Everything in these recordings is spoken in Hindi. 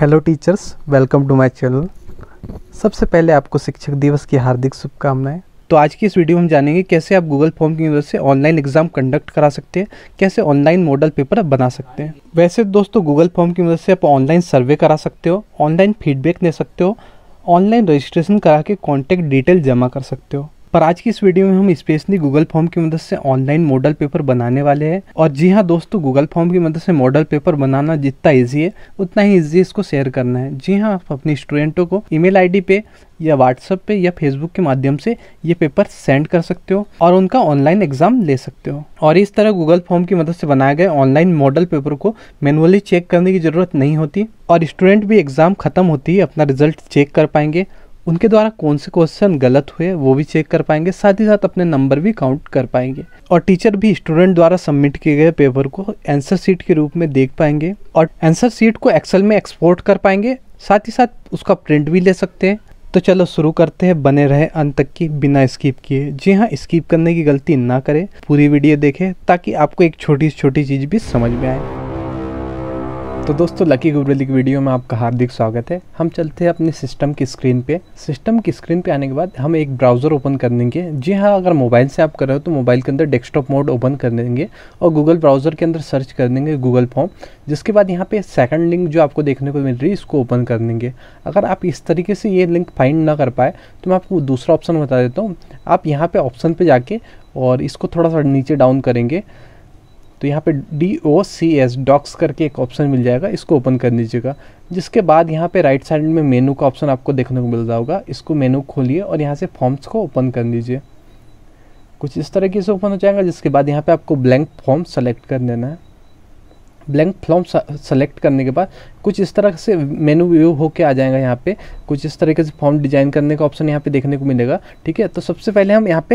hello teachers welcome to my channel सबसे पहले आपको शिक्षक दिवस की हार्दिक शुभकामनाएं तो आज की इस वीडियो में हम जानेंगे कैसे आप गूगल फॉर्म की मदद से ऑनलाइन एग्जाम कंडक्ट करा सकते हैं कैसे ऑनलाइन मॉडल पेपर बना सकते हैं वैसे दोस्तों गूगल फॉर्म की मदद से आप ऑनलाइन सर्वे करा सकते हो ऑनलाइन फीडबैक दे सकते हो ऑनलाइन रजिस्ट्रेशन करा के कॉन्टैक्ट डिटेल जमा कर सकते हो पर आज की इस वीडियो में हम स्पेशली गूगल फॉर्म की मदद से ऑनलाइन मॉडल पेपर बनाने वाले हैं और जी हाँ दोस्तों गूगल फॉर्म की मदद से मॉडल पेपर बनाना जितना इजी है उतना ही इजी इसको शेयर करना है जी हाँ आप अपने स्टूडेंटों को ईमेल आईडी पे या व्हाट्सएप पे या फेसबुक के माध्यम से ये पेपर सेंड कर सकते हो और उनका ऑनलाइन एग्जाम ले सकते हो और इस तरह गूगल फॉर्म की मदद से बनाए गए ऑनलाइन मॉडल पेपर को मैनुअली चेक करने की ज़रूरत नहीं होती और स्टूडेंट भी एग्ज़ाम ख़त्म होती है अपना रिजल्ट चेक कर पाएंगे उनके द्वारा कौन से क्वेश्चन गलत हुए वो भी चेक कर पाएंगे साथ ही साथ अपने नंबर भी काउंट कर पाएंगे और टीचर भी स्टूडेंट द्वारा सबमिट किए गए पेपर को आंसर सीट के रूप में देख पाएंगे और आंसर सीट को एक्सेल में एक्सपोर्ट कर पाएंगे साथ ही साथ उसका प्रिंट भी ले सकते हैं तो चलो शुरू करते हैं बने रहे अंत तक की बिना स्किप किए जी हाँ स्किप करने की गलती ना करें पूरी वीडियो देखें ताकि आपको एक छोटी छोटी चीज़ भी समझ में आए तो दोस्तों लकी गुबरेली की वीडियो में आपका हार्दिक स्वागत है हम चलते हैं अपने सिस्टम की स्क्रीन पे सिस्टम की स्क्रीन पे आने के बाद हम एक ब्राउज़र ओपन कर देंगे जी हाँ अगर मोबाइल से आप कर रहे हो तो मोबाइल के अंदर डेस्कटॉप मोड ओपन कर देंगे और गूगल ब्राउज़र के अंदर सर्च कर देंगे गूगल फॉर्म जिसके बाद यहाँ पे सेकंड लिंक जो आपको देखने को मिल रही है इसको ओपन कर देंगे अगर आप इस तरीके से ये लिंक फाइंड ना कर पाए तो मैं आपको दूसरा ऑप्शन बता देता हूँ आप यहाँ पर ऑप्शन पर जाके और इसको थोड़ा सा नीचे डाउन करेंगे तो यहाँ पे D O C S docs करके एक ऑप्शन मिल जाएगा इसको ओपन कर लीजिएगा जिसके बाद यहाँ पे राइट साइड में मेनू का ऑप्शन आपको देखने को मिल रहा होगा इसको मेनू खोलिए और यहाँ से फॉर्म्स को ओपन कर लीजिए कुछ इस तरीके से ओपन हो जाएगा जिसके बाद यहाँ पे आपको ब्लैंक फॉर्म सेलेक्ट कर देना है ब्लैंक फॉर्म सेलेक्ट करने के बाद कुछ इस तरह से मेनू व्यू होके आ जाएगा यहाँ पे कुछ इस तरीके से फॉर्म डिजाइन करने का ऑप्शन यहाँ पे देखने को मिलेगा ठीक है तो सबसे पहले हम यहाँ पे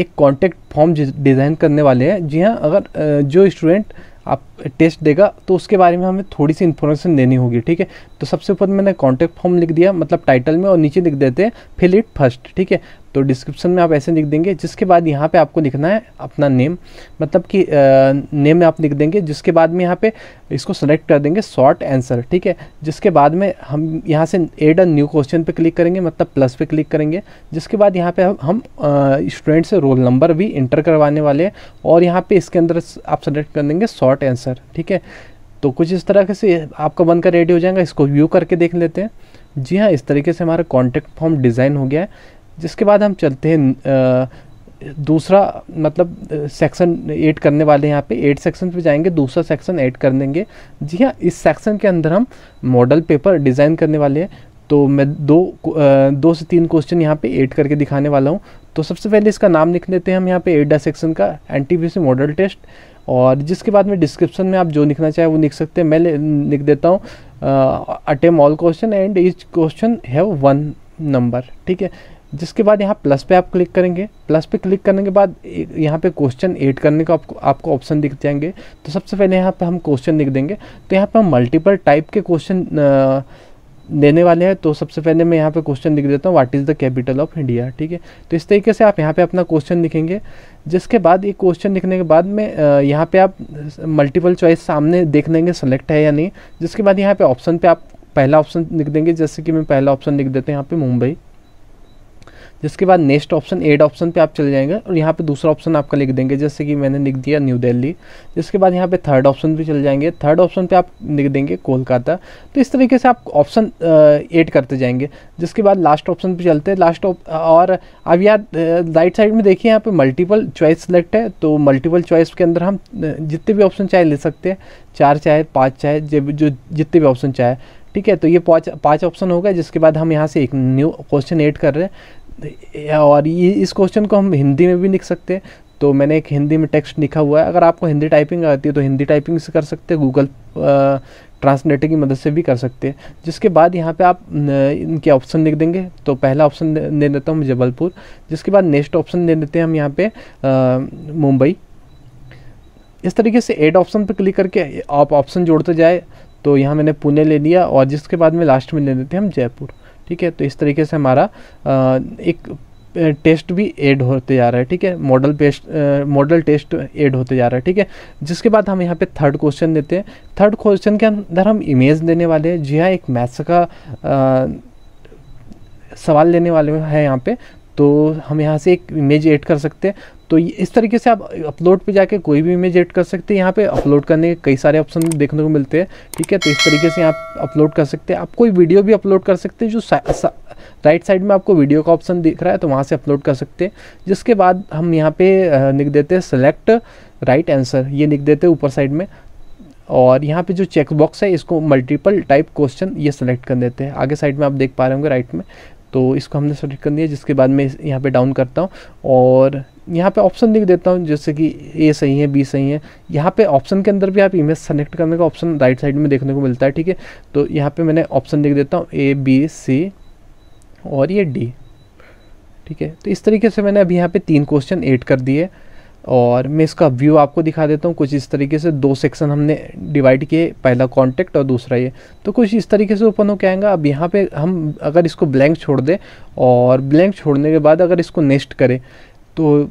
एक कॉन्टैक्ट फॉर्म डिज़ाइन करने वाले हैं जी हाँ अगर जो स्टूडेंट आप टेस्ट देगा तो उसके बारे में हमें थोड़ी सी इन्फॉर्मेशन देनी होगी ठीक है तो सबसे ऊपर मैंने कॉन्टैक्ट फॉर्म लिख दिया मतलब टाइटल में और नीचे लिख देते हैं फिल इट फर्स्ट ठीक है तो डिस्क्रिप्शन में आप ऐसे लिख देंगे जिसके बाद यहाँ पे आपको लिखना है अपना नेम मतलब कि नेम आप लिख देंगे जिसके बाद में यहाँ पे इसको सेलेक्ट कर देंगे शॉर्ट आंसर ठीक है जिसके बाद में हम यहाँ से एड अ न्यू क्वेश्चन पे क्लिक करेंगे मतलब प्लस पे क्लिक करेंगे जिसके बाद यहाँ पे हम स्टूडेंट से रोल नंबर भी इंटर करवाने वाले हैं और यहाँ पर इसके अंदर आप सेलेक्ट कर देंगे शॉर्ट आंसर ठीक है तो कुछ इस तरह से आपका बनकर रेडी हो जाएगा इसको व्यू करके देख लेते हैं जी हाँ इस तरीके से हमारा कॉन्टैक्ट फॉर्म डिज़ाइन हो गया है जिसके बाद हम चलते हैं दूसरा मतलब सेक्शन एड करने वाले यहाँ पे एट सेक्शन पे जाएंगे दूसरा सेक्शन ऐड कर देंगे जी हाँ इस सेक्शन के अंदर हम मॉडल पेपर डिज़ाइन करने वाले हैं तो मैं दो दो से तीन क्वेश्चन यहाँ पे ऐड करके दिखाने वाला हूँ तो सबसे पहले इसका नाम लिख लेते हैं हम यहाँ पे एडा सेक्शन का एनटीपीसी मॉडल टेस्ट और जिसके बाद में डिस्क्रिप्शन में आप जो लिखना चाहे वो लिख सकते हैं मैं लिख देता हूँ attempt all question and each question have one number ठीक है जिसके बाद यहाँ प्लस पे आप क्लिक करेंगे प्लस पे क्लिक करने के बाद यहाँ पे क्वेश्चन ऐड करने का आपको आपको ऑप्शन दिख जाएंगे तो सबसे पहले यहाँ पे हम क्वेश्चन लिख देंगे तो यहाँ पे हम मल्टीपल टाइप के क्वेश्चन देने वाले हैं तो सबसे पहले मैं यहाँ पे क्वेश्चन लिख देता हूँ what is the capital of India ठीक है तो इस तरीके से आप यहाँ पे अपना क्वेश्चन लिखेंगे जिसके बाद ये क्वेश्चन लिखने के बाद में यहाँ पे आप मल्टीपल चॉइस सामने देख लेंगे सेलेक्ट है या नहीं जिसके बाद यहाँ पे ऑप्शन पे आप पहला ऑप्शन लिख देंगे जैसे कि मैं पहला ऑप्शन लिख देता हूँ यहाँ पे मुंबई जिसके बाद नेक्स्ट ऑप्शन एड ऑप्शन पे आप चले जाएंगे और यहाँ पे दूसरा ऑप्शन आपका लिख देंगे जैसे कि मैंने लिख दिया न्यू दिल्ली जिसके बाद यहाँ पे थर्ड ऑप्शन पे चले जाएंगे थर्ड ऑप्शन पे आप लिख देंगे कोलकाता तो इस तरीके से आप ऑप्शन एड करते जाएंगे जिसके बाद लास्ट ऑप्शन पर चलते हैं लास्ट और अब यहाँ राइट साइड में देखिए यहाँ पर मल्टीपल चॉइस सेलेक्ट है तो मल्टीपल चॉइस के अंदर हम जितने भी ऑप्शन चाहे ले सकते हैं चार चाहे पाँच चाहे जब जो जितने भी ऑप्शन चाहे ठीक है तो ये पाँच पाँच ऑप्शन होगा जिसके बाद हम यहाँ से एक न्यू क्वेश्चन ऐड कर रहे हैं और ये इस क्वेश्चन को हम हिंदी में भी लिख सकते हैं तो मैंने एक हिंदी में टेक्स्ट लिखा हुआ है अगर आपको हिंदी टाइपिंग आती है तो हिंदी टाइपिंग से कर सकते हैं गूगल ट्रांसलेटर की मदद से भी कर सकते हैं जिसके बाद यहाँ पे आप इनके ऑप्शन लिख देंगे तो पहला ऑप्शन दे देता हूँ जबलपुर जिसके बाद नेक्स्ट ऑप्शन दे देते हैं हम यहाँ पे मुंबई इस तरीके से एड ऑप्शन पर क्लिक करके आप ऑप्शन जोड़ते जाए तो यहाँ मैंने पुणे ले लिया और जिसके बाद में लास्ट में ले देते हैं हम जयपुर ठीक है तो इस तरीके से हमारा एक टेस्ट भी ऐड होते जा रहा है ठीक है model paste model test add होते जा रहा है ठीक है जिसके बाद हम यहाँ पे थर्ड क्वेश्चन देते हैं थर्ड क्वेश्चन के अंदर हम इमेज देने वाले हैं जी हाँ एक मैथ्स का आ, सवाल लेने वाले हैं यहाँ पे तो हम यहाँ से एक इमेज ऐड कर सकते हैं तो इस तरीके से आप अपलोड पे जाके कोई भी इमेज एड कर सकते हैं यहाँ पे अपलोड करने के कई सारे ऑप्शन देखने को मिलते हैं ठीक है तो इस तरीके से आप अपलोड कर सकते हैं आप कोई वीडियो भी अपलोड कर सकते हैं जो सा, सा, राइट साइड में आपको वीडियो का ऑप्शन दिख रहा है तो वहाँ से अपलोड कर सकते हैं जिसके बाद हम यहाँ पे लिख देते हैं सेलेक्ट राइट आंसर ये लिख देते हैं ऊपर साइड में और यहाँ पे जो चेक बॉक्स है इसको मल्टीपल टाइप क्वेश्चन ये सिलेक्ट कर देते हैं आगे साइड में आप देख पा रहे होंगे राइट में तो इसको हमने सेलेक्ट कर दिया जिसके बाद मैं यहाँ पे डाउन करता हूँ और यहाँ पे ऑप्शन लिख देता हूँ जैसे कि ए सही है बी सही है यहाँ पे ऑप्शन के अंदर भी आप इमेज सेलेक्ट करने का ऑप्शन राइट साइड में देखने को मिलता है ठीक है तो यहाँ पे मैंने ऑप्शन लिख देता हूँ ए बी सी और ये डी ठीक है तो इस तरीके से मैंने अभी यहाँ पर तीन क्वेश्चन एड कर दिए और मैं इसका व्यू आपको दिखा देता हूँ कुछ इस तरीके से दो सेक्शन हमने डिवाइड किए पहला कॉन्टेक्ट और दूसरा ये तो कुछ इस तरीके से ओपन के आएगा अब यहाँ पे हम अगर इसको ब्लैंक छोड़ दें और ब्लैंक छोड़ने के बाद अगर इसको नेस्ट करें तो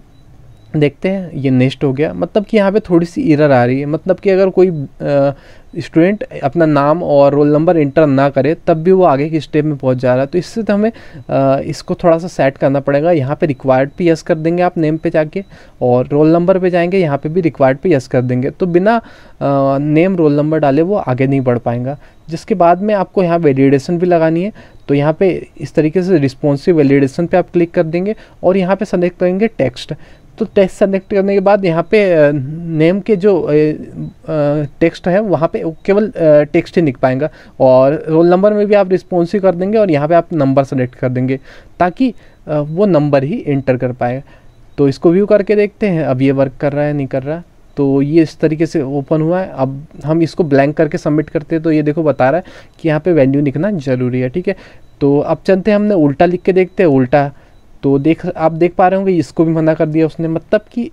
देखते हैं ये नेस्ट हो गया मतलब कि यहाँ पे थोड़ी सी इरर आ रही है मतलब कि अगर कोई स्टूडेंट अपना नाम और रोल नंबर इंटर ना करे तब भी वो आगे की स्टेप में पहुंच जा रहा है तो इससे तो हमें आ, इसको थोड़ा सा सेट करना पड़ेगा यहाँ पे रिक्वायर्ड पे यस कर देंगे आप नेम पे जाके और रोल नंबर पे जाएंगे यहाँ पे भी रिक्वायर्ड पे यस कर देंगे तो बिना आ, नेम रोल नंबर डाले वो आगे नहीं बढ़ पाएगा जिसके बाद में आपको यहाँ वेलीडेशन भी लगानी है तो यहाँ पे इस तरीके से रिस्पॉन्सिव वेलीडेशन पे आप क्लिक कर देंगे और यहाँ पे सेलेक्ट करेंगे टेक्स्ट तो टेक्स्ट सेलेक्ट करने के बाद यहाँ पे नेम के जो टेक्स्ट है वहाँ पे केवल टेक्स्ट ही लिख पाएगा और रोल नंबर में भी आप रिस्पॉन्स ही कर देंगे और यहाँ पे आप नंबर सेलेक्ट कर देंगे ताकि वो नंबर ही इंटर कर पाए तो इसको व्यू करके देखते हैं अब ये वर्क कर रहा है नहीं कर रहा तो ये इस तरीके से ओपन हुआ है अब हम इसको ब्लैंक करके सबमिट करते हैं तो ये देखो बता रहा है कि यहाँ पर वैल्यू लिखना ज़रूरी है ठीक है तो अब चलते हैं हमने उल्टा लिख के देखते हैं उल्टा तो देख आप देख पा रहे होंगे इसको भी मना कर दिया उसने मतलब कि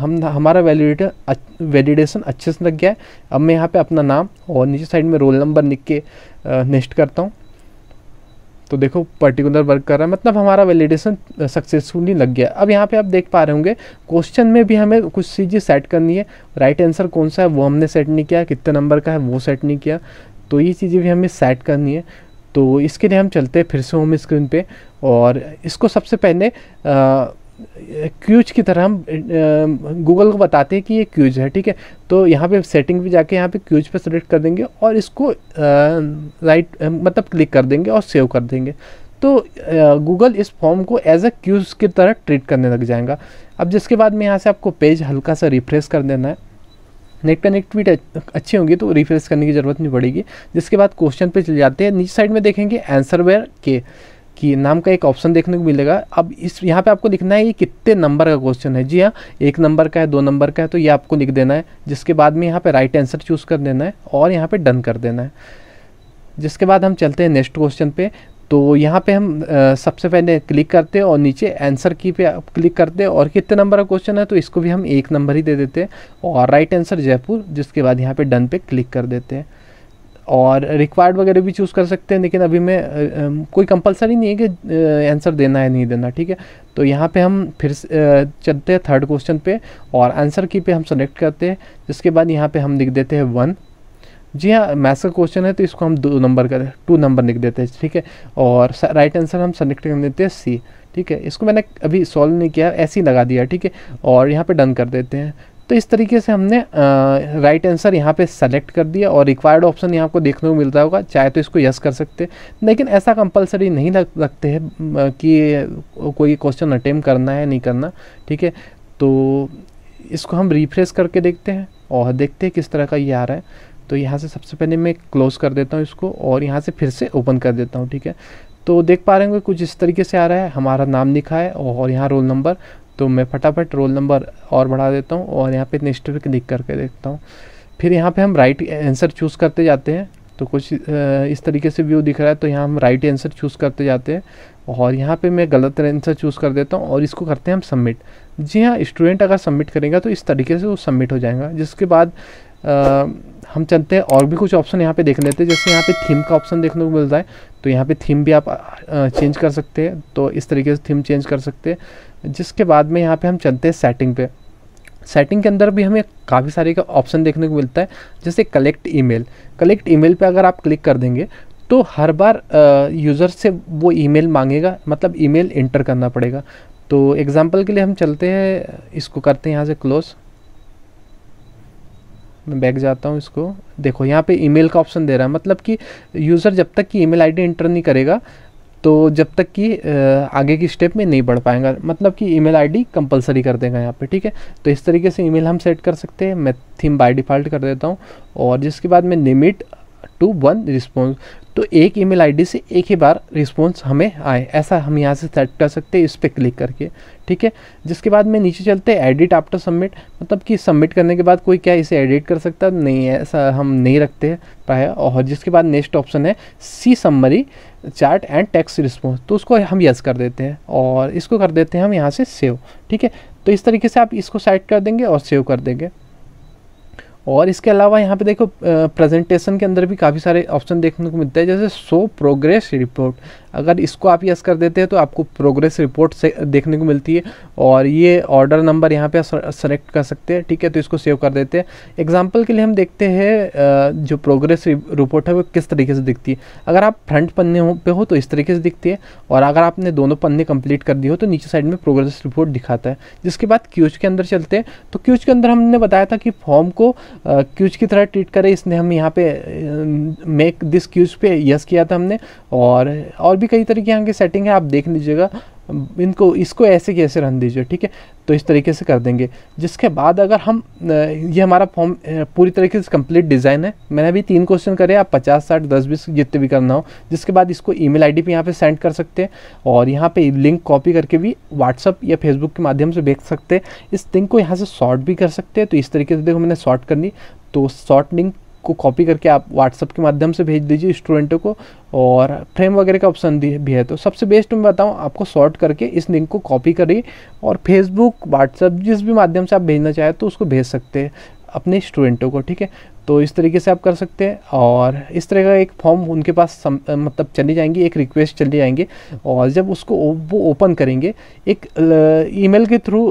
हम हमारा वैलिडेटर वैलिडेशन अच्छे से लग गया है अब मैं यहाँ पे अपना नाम और नीचे साइड में रोल नंबर लिख के नेक्स्ट करता हूँ तो देखो पर्टिकुलर वर्क कर रहा है मतलब हमारा वैलिडेशन सक्सेसफुली लग गया अब यहाँ पे आप देख पा रहे होंगे क्वेश्चन में भी हमें कुछ चीज़ें सेट करनी है राइट आंसर कौन सा है वो हमने सेट नहीं किया कितने नंबर का है वो सेट नहीं किया तो ये चीज़ें भी हमें सेट करनी है तो इसके लिए हम चलते हैं फिर से होम स्क्रीन पे और इसको सबसे पहले क्यूज की तरह हम गूगल को बताते हैं कि ये क्यूज है ठीक है तो यहाँ पे सेटिंग भी जाके यहाँ पे क्यूज पे सेलेक्ट कर देंगे और इसको राइट मतलब क्लिक कर देंगे और सेव कर देंगे तो गूगल इस फॉर्म को एज अ क्यूज की तरह ट्रीट करने लग जाएगा अब जिसके बाद में यहाँ से आपको पेज हल्का सा रिफ्रेश कर देना है नेट कनेक्टिविटी अच्छी होंगी तो रिफ्रेश करने की ज़रूरत नहीं पड़ेगी जिसके बाद क्वेश्चन पे चले जाते हैं नीचे साइड में देखेंगे आंसर वेयर के कि नाम का एक ऑप्शन देखने को मिलेगा अब इस यहाँ पे आपको लिखना है ये कितने नंबर का क्वेश्चन है जी हाँ एक नंबर का है दो नंबर का है तो ये आपको लिख देना है जिसके बाद में यहाँ पे राइट आंसर चूज़ कर देना है और यहाँ पे डन कर देना है जिसके बाद हम चलते हैं नेक्स्ट क्वेश्चन पे तो यहाँ पे हम सबसे पहले क्लिक करते हैं और नीचे आंसर की पे क्लिक करते हैं और कितने नंबर का क्वेश्चन है तो इसको भी हम एक नंबर ही दे देते हैं और राइट आंसर जयपुर जिसके बाद यहाँ पे डन पे क्लिक कर देते हैं और रिक्वायर्ड वगैरह भी चूज़ कर सकते हैं लेकिन अभी मैं आ, कोई कंपलसरी नहीं है कि आंसर देना है नहीं देना ठीक है तो यहाँ पे हम फिर चलते हैं थर्ड क्वेश्चन पे और आंसर की पे हम सेलेक्ट करते हैं जिसके बाद यहाँ पे हम लिख देते हैं वन जी हाँ मैथ्स का क्वेश्चन है तो इसको हम दो नंबर का टू नंबर लिख देते हैं ठीक है और राइट आंसर हम सेलेक्ट कर देते हैं सी ठीक है इसको मैंने अभी सॉल्व नहीं किया ऐसे ही लगा दिया ठीक है और यहाँ पे डन कर देते हैं तो इस तरीके से हमने राइट आंसर यहाँ पे सेलेक्ट कर दिया और रिक्वायर्ड ऑप्शन यहाँ को देखने को मिलता होगा चाहे तो इसको यस कर सकते लेकिन ऐसा कंपलसरी नहीं लग रखते हैं कि कोई क्वेश्चन अटेम करना है नहीं करना ठीक है तो इसको हम रिफ्रेश करके देखते हैं और देखते हैं किस तरह का ये आ रहा है तो यहाँ से सबसे पहले मैं क्लोज़ कर देता हूँ इसको और यहाँ से फिर से ओपन कर देता हूँ ठीक है तो देख पा रहे होंगे कुछ इस तरीके से आ रहा है हमारा नाम लिखा है और यहाँ रोल नंबर तो मैं फटाफट रोल नंबर और बढ़ा देता हूँ और यहाँ पे नेक्स्ट पे क्लिक करके देखता हूँ फिर यहाँ पे हम राइट आंसर चूज़ करते जाते हैं तो कुछ इस तरीके से व्यू दिख रहा है तो यहाँ हम राइट आंसर चूज़ करते जाते हैं और यहाँ पे मैं गलत आंसर चूज़ कर देता हूँ और इसको करते हैं हम सबमिट जी हाँ स्टूडेंट अगर सबमिट करेगा तो इस तरीके से वो सबमिट हो जाएगा जिसके बाद हम चलते हैं और भी कुछ ऑप्शन यहाँ पे देख लेते हैं जैसे यहाँ पे थीम का ऑप्शन देखने को मिलता है तो यहाँ पे थीम भी आप चेंज कर सकते हैं तो इस तरीके से थीम चेंज कर सकते हैं जिसके बाद में यहाँ पे हम चलते हैं सेटिंग पे सेटिंग के अंदर भी हमें काफ़ी सारे का ऑप्शन देखने को मिलता है जैसे कलेक्ट ईमेल कलेक्ट ईमेल पे अगर आप क्लिक कर देंगे तो हर बार यूज़र से वो ईमेल मांगेगा मतलब ईमेल इंटर करना पड़ेगा तो एग्ज़ाम्पल के लिए हम चलते हैं इसको करते हैं यहाँ से क्लोज़ मैं बैक जाता हूँ इसको देखो यहाँ पे ईमेल का ऑप्शन दे रहा है मतलब कि यूज़र जब तक कि ईमेल आईडी एंटर नहीं करेगा तो जब तक कि आगे की स्टेप में नहीं बढ़ पाएगा मतलब कि ईमेल आईडी कंपलसरी कर देगा यहाँ पे ठीक है तो इस तरीके से ईमेल हम सेट कर सकते हैं मैं थीम बाय डिफ़ॉल्ट कर देता हूँ और जिसके बाद मैं लिमिट टू वन रिस्पॉन्स तो एक ईमेल आईडी से एक ही बार रिस्पॉन्स हमें आए ऐसा हम यहाँ से सेट कर सकते हैं इस पर क्लिक करके ठीक है जिसके बाद में नीचे चलते हैं एडिट आफ्टर सबमिट मतलब कि सबमिट करने के बाद कोई क्या इसे एडिट कर सकता नहीं ऐसा हम नहीं रखते पाया और जिसके बाद नेक्स्ट ऑप्शन है see summary chart and text response तो उसको हम यस कर देते हैं और इसको कर देते हैं हम यहाँ से सेव ठीक है तो इस तरीके से आप इसको सेट कर देंगे और सेव कर देंगे और इसके अलावा यहाँ पे देखो प्रेजेंटेशन के अंदर भी काफ़ी सारे ऑप्शन देखने को मिलते हैं जैसे शो प्रोग्रेस रिपोर्ट अगर इसको आप यस कर देते हैं तो आपको प्रोग्रेस रिपोर्ट से देखने को मिलती है और ये ऑर्डर नंबर यहाँ पे सेलेक्ट कर सकते हैं ठीक है तो इसको सेव कर देते हैं एग्जाम्पल के लिए हम देखते हैं जो प्रोग्रेस रिपोर्ट है वो किस तरीके से दिखती है अगर आप फ्रंट पन्ने हो पे हो तो इस तरीके से दिखती है और अगर आपने दोनों पन्ने कम्प्लीट कर दिए हो तो नीचे साइड में प्रोग्रेस रिपोर्ट दिखाता है जिसके बाद क्यूज के अंदर चलते हैं तो क्यूज के अंदर हमने बताया था कि फॉर्म को क्यूज की तरह ट्रीट करें इसने हम यहाँ पे मेक दिस क्यूज पे यस किया था हमने और और भी भी कई तरीके यहाँ की सेटिंग है आप देख लीजिएगा इनको इसको ऐसे कैसे रन दीजिए ठीक है तो इस तरीके से कर देंगे जिसके बाद अगर हम ये हमारा फॉर्म पूरी तरीके से कंप्लीट डिज़ाइन है मैंने अभी तीन क्वेश्चन करे आप पचास साठ दस बीस जितने भी करना हो जिसके बाद इसको ईमेल आईडी पे यहाँ पे सेंड कर सकते हैं और यहाँ पे लिंक कॉपी करके भी व्हाट्सअप या फेसबुक के माध्यम से भेज सकते हैं इस लिंक को यहाँ से शॉर्ट भी कर सकते हैं तो इस तरीके से देखो मैंने शॉर्ट करनी तो शॉर्ट लिंक को कॉपी करके आप व्हाट्सअप के माध्यम से भेज दीजिए स्टूडेंटों को और फ्रेम वगैरह का ऑप्शन भी है तो सबसे बेस्ट मैं बताऊँ आपको शॉर्ट करके इस लिंक को कॉपी करिए और फेसबुक व्हाट्सअप जिस भी माध्यम से आप भेजना चाहें तो उसको भेज सकते हैं अपने स्टूडेंटों को ठीक है तो इस तरीके से आप कर सकते हैं और इस तरह का एक फॉर्म उनके पास सम, मतलब चली जाएंगे एक रिक्वेस्ट चली जाएंगे और जब उसको वो ओपन करेंगे एक ईमेल के थ्रू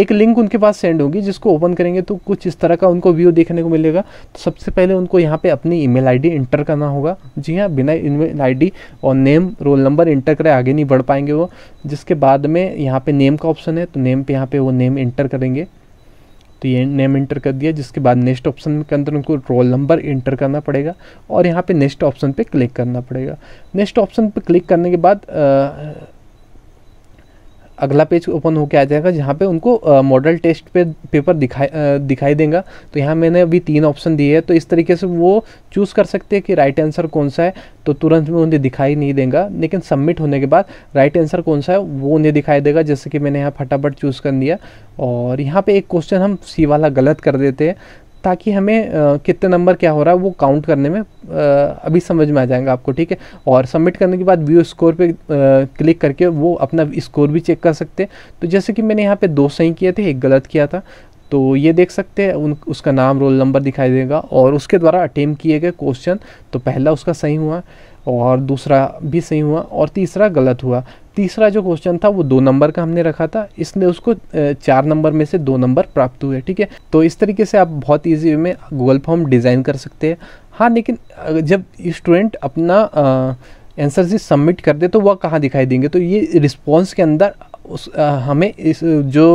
एक लिंक उनके पास सेंड होगी जिसको ओपन करेंगे तो कुछ इस तरह का उनको व्यू देखने को मिलेगा तो सबसे पहले उनको यहाँ पे अपनी ईमेल आईडी इंटर करना होगा जी हाँ बिना ईमेल आईडी और नेम रोल नंबर इंटर करें आगे नहीं बढ़ पाएंगे वो जिसके बाद में यहाँ पर नेम का ऑप्शन है तो नेम पर यहाँ पर वो नेम इंटर करेंगे तो ये नेम इंटर कर दिया जिसके बाद नेक्स्ट ऑप्शन के अंदर उनको रोल नंबर इंटर करना पड़ेगा और यहाँ पे नेक्स्ट ऑप्शन पे क्लिक करना पड़ेगा नेक्स्ट ऑप्शन पे क्लिक करने के बाद अगला पेज ओपन होकर आ जाएगा जहाँ पे उनको मॉडल टेस्ट पे पेपर दिखाई दिखाई देगा तो यहाँ मैंने अभी तीन ऑप्शन दिए हैं तो इस तरीके से वो चूज़ कर सकते हैं कि राइट आंसर कौन सा है तो तुरंत में उन्हें दिखाई नहीं देगा लेकिन सबमिट होने के बाद राइट आंसर कौन सा है वो उन्हें दिखाई देगा जैसे कि मैंने यहाँ फटाफट चूज़ कर दिया और यहाँ पर एक क्वेश्चन हम सी वाला गलत कर देते हैं ताकि हमें कितने नंबर क्या हो रहा है वो काउंट करने में अभी समझ में आ जाएगा आपको ठीक है और सबमिट करने के बाद व्यू स्कोर पे क्लिक करके वो अपना स्कोर भी चेक कर सकते हैं तो जैसे कि मैंने यहाँ पे दो सही किए थे एक गलत किया था तो ये देख सकते हैं उन उसका नाम रोल नंबर दिखाई देगा और उसके द्वारा अटेम किए गए क्वेश्चन तो पहला उसका सही हुआ और दूसरा भी सही हुआ और तीसरा गलत हुआ तीसरा जो क्वेश्चन था वो दो नंबर का हमने रखा था इसने उसको चार नंबर में से दो नंबर प्राप्त हुए ठीक है तो इस तरीके से आप बहुत ईजी वे में गूगल फॉर्म डिज़ाइन कर सकते हैं हाँ लेकिन जब स्टूडेंट अपना आंसर जी सबमिट कर दे तो वह कहाँ दिखाई देंगे तो ये रिस्पॉन्स के अंदर उस आ, हमें इस जो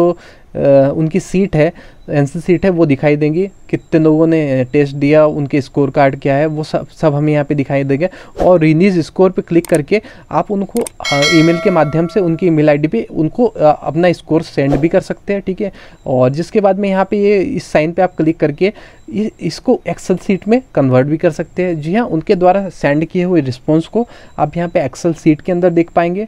उनकी सीट है एन सीट है वो दिखाई देंगी कितने लोगों ने टेस्ट दिया उनके स्कोर कार्ड क्या है वो सब सब हमें यहाँ पे दिखाई देंगे और रिनीज स्कोर पे क्लिक करके आप उनको ईमेल के माध्यम से उनकी ईमेल आईडी पे उनको अपना स्कोर सेंड भी कर सकते हैं ठीक है और जिसके बाद में यहाँ पे ये इस साइन पे आप क्लिक करके इसको एक्सेल सीट में कन्वर्ट भी कर सकते हैं जी हाँ उनके द्वारा सेंड किए हुए रिस्पॉन्स को आप यहाँ पर एक्सल सीट के अंदर देख पाएंगे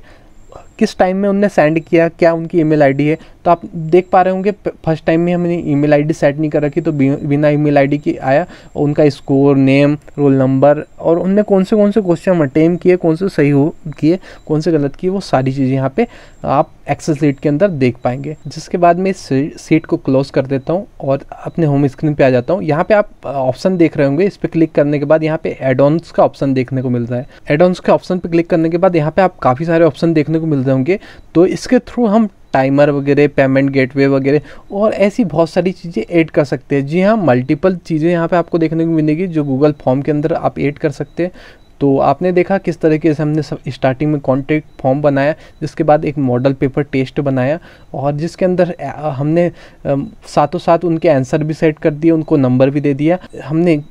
किस टाइम में उनने सेंड किया क्या उनकी ईमेल आईडी है तो आप देख पा रहे होंगे फर्स्ट टाइम में हमने ईमेल आईडी सेट नहीं कर रखी तो बिना ईमेल आईडी की आया उनका स्कोर नेम रोल नंबर और उनने कौन से कौन से क्वेश्चन अटेम किए कौन से सही हो किए कौन से गलत किए वो सारी चीज़ें यहाँ पे आप एक्सेस लीड के अंदर देख पाएंगे जिसके बाद मैं इस सीट को क्लोज कर देता हूँ और अपने होम स्क्रीन पे आ जाता हूँ यहाँ पे आप ऑप्शन देख रहे होंगे इस पर क्लिक करने के बाद यहाँ पे एडोन्स का ऑप्शन देखने को मिलता है एडॉन्स के ऑप्शन पे क्लिक करने के बाद यहाँ पे आप काफ़ी सारे ऑप्शन देखने को रहे होंगे तो इसके थ्रू हम टाइमर वगैरह पेमेंट गेटवे वगैरह और ऐसी बहुत सारी चीज़ें ऐड कर सकते हैं जी हाँ मल्टीपल चीज़ें यहाँ पे आपको देखने को मिलेगी जो गूगल फॉर्म के अंदर आप ऐड कर सकते हैं तो आपने देखा किस तरीके से हमने सब स्टार्टिंग में कॉन्टेक्ट फॉर्म बनाया जिसके बाद एक मॉडल पेपर टेस्ट बनाया और जिसके अंदर हमने साथों साथ उनके आंसर भी सेट कर दिए उनको नंबर भी दे दिया हमने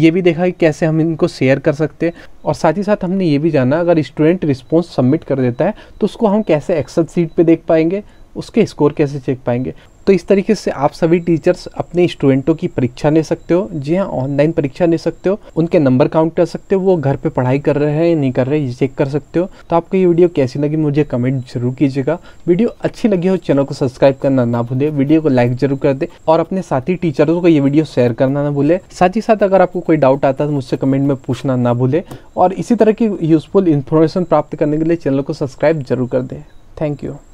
ये भी देखा कि कैसे हम इनको शेयर कर सकते और साथ ही साथ हमने ये भी जाना अगर स्टूडेंट रिस्पॉन्स सबमिट कर देता है तो उसको हम कैसे एक्सल सीट पर देख पाएंगे उसके स्कोर कैसे चेक पाएंगे तो इस तरीके से आप सभी टीचर्स अपने स्टूडेंटों की परीक्षा ले सकते हो जी हाँ ऑनलाइन परीक्षा ले सकते हो उनके नंबर काउंट कर सकते हो वो घर पे पढ़ाई कर रहे हैं या नहीं कर रहे ये चेक कर सकते हो तो आपको ये वीडियो कैसी लगी मुझे कमेंट जरूर कीजिएगा वीडियो अच्छी लगी हो चैनल को सब्सक्राइब करना ना भूलें वीडियो को लाइक जरूर कर दे और अपने साथी टीचरों को ये वीडियो शेयर करना ना भूलें साथ ही साथ अगर आपको कोई डाउट आता है तो मुझसे कमेंट में पूछना ना भूलें और इसी तरह की यूजफुल इन्फॉर्मेशन प्राप्त करने के लिए चैनल को सब्सक्राइब जरूर कर दें थैंक यू